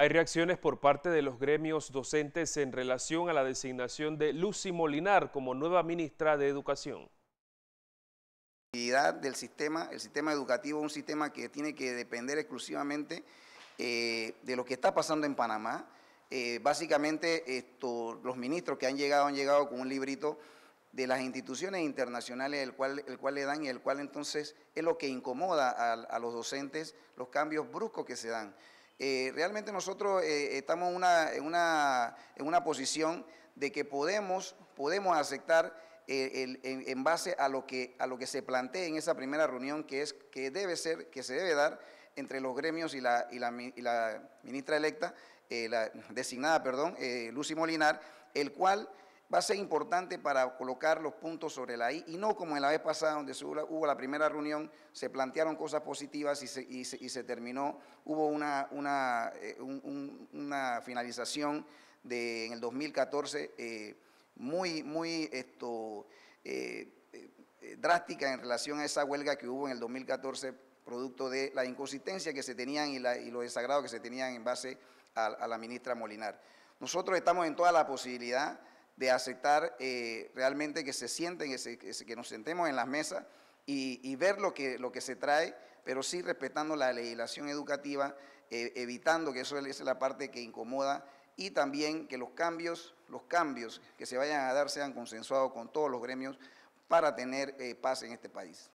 Hay reacciones por parte de los gremios docentes en relación a la designación de Lucy Molinar como nueva ministra de Educación. Del sistema, el sistema educativo es un sistema que tiene que depender exclusivamente eh, de lo que está pasando en Panamá. Eh, básicamente, los ministros que han llegado han llegado con un librito de las instituciones internacionales el cual, le dan y el cual entonces es lo que incomoda a los docentes los cambios bruscos que se dan. Eh, realmente nosotros eh, estamos en, una, en, una, posición de que podemos, podemos aceptar eh, en, base a lo, que, a lo que se plantea en esa primera reunión que, es, que debe ser, que se debe dar entre los gremios y la, y la, y la ministra electa, la designada, perdón, Lucy Molinar, el cual va a ser importante para colocar los puntos sobre la I y no como en la vez pasada donde hubo la primera reunión, se plantearon cosas positivas y se, y terminó, hubo una, una, eh, una, finalización de, en el 2014 eh, muy, muy esto, eh, drástica en relación a esa huelga que hubo en el 2014 producto de la inconsistencia que se tenían y, la, y lo desagrado que se tenían en base a, a la ministra Molinar. Nosotros estamos en toda la posibilidad de aceptar eh, realmente que se sienten, que, nos sentemos en las mesas y, ver lo que, lo que se trae, pero sí respetando la legislación educativa, eh, evitando que eso es la parte que incomoda y también que los cambios, los cambios que se vayan a dar sean consensuados con todos los gremios para tener eh, paz en este país.